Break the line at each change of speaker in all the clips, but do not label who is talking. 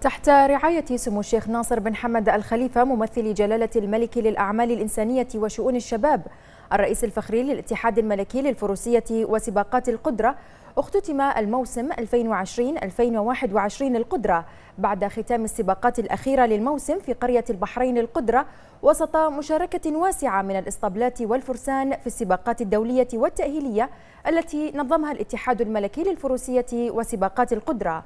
تحت رعاية سمو الشيخ ناصر بن حمد الخليفة ممثل جلالة الملك للأعمال الإنسانية وشؤون الشباب الرئيس الفخري للاتحاد الملكي للفروسية وسباقات القدرة اختتم الموسم 2020-2021 القدرة بعد ختام السباقات الأخيرة للموسم في قرية البحرين القدرة وسط مشاركة واسعة من الإسطبلات والفرسان في السباقات الدولية والتأهيلية التي نظمها الاتحاد الملكي للفروسية وسباقات القدرة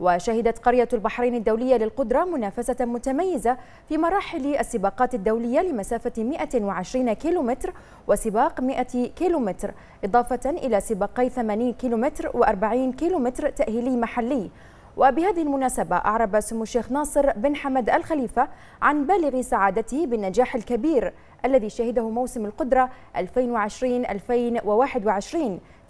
وشهدت قرية البحرين الدولية للقدرة منافسة متميزة في مراحل السباقات الدولية لمسافة 120 كيلومتر وسباق 100 كيلومتر إضافة إلى سباقي 80 كيلومتر و40 كيلومتر تأهيلي محلي وبهذه المناسبة أعرب سمو الشيخ ناصر بن حمد الخليفة عن بالغ سعادته بالنجاح الكبير الذي شهده موسم القدرة 2020-2021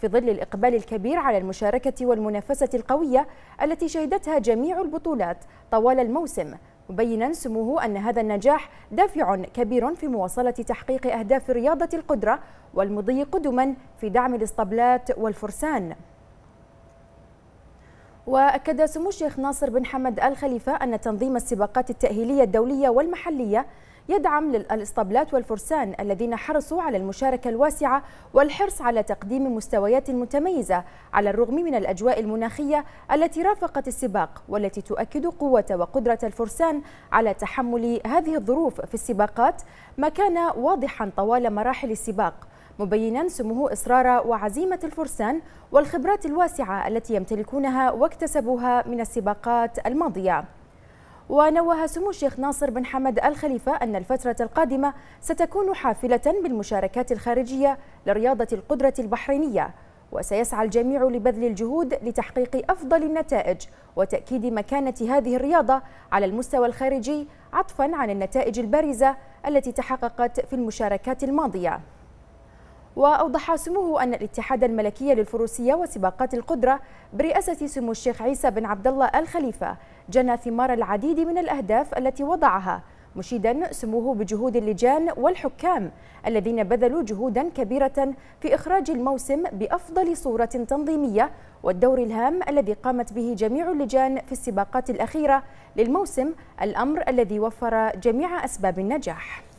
في ظل الإقبال الكبير على المشاركة والمنافسة القوية التي شهدتها جميع البطولات طوال الموسم مبينا سموه أن هذا النجاح دافع كبير في مواصلة تحقيق أهداف رياضة القدرة والمضي قدما في دعم الاسطبلات والفرسان وأكد سمو الشيخ ناصر بن حمد آل خليفة أن تنظيم السباقات التأهيلية الدولية والمحلية يدعم للاسطبلات والفرسان الذين حرصوا على المشاركة الواسعة والحرص على تقديم مستويات متميزة على الرغم من الأجواء المناخية التي رافقت السباق والتي تؤكد قوة وقدرة الفرسان على تحمل هذه الظروف في السباقات ما كان واضحا طوال مراحل السباق مبينا سموه إصرار وعزيمة الفرسان والخبرات الواسعة التي يمتلكونها واكتسبوها من السباقات الماضية ونوه سمو الشيخ ناصر بن حمد الخليفة أن الفترة القادمة ستكون حافلة بالمشاركات الخارجية لرياضة القدرة البحرينية وسيسعى الجميع لبذل الجهود لتحقيق أفضل النتائج وتأكيد مكانة هذه الرياضة على المستوى الخارجي عطفا عن النتائج البارزة التي تحققت في المشاركات الماضية وأوضح سموه أن الاتحاد الملكي للفروسية وسباقات القدرة برئاسة سمو الشيخ عيسى بن عبد الله الخليفة جنى ثمار العديد من الأهداف التي وضعها مشيدا سموه بجهود اللجان والحكام الذين بذلوا جهودا كبيرة في إخراج الموسم بأفضل صورة تنظيمية والدور الهام الذي قامت به جميع اللجان في السباقات الأخيرة للموسم الأمر الذي وفر جميع أسباب النجاح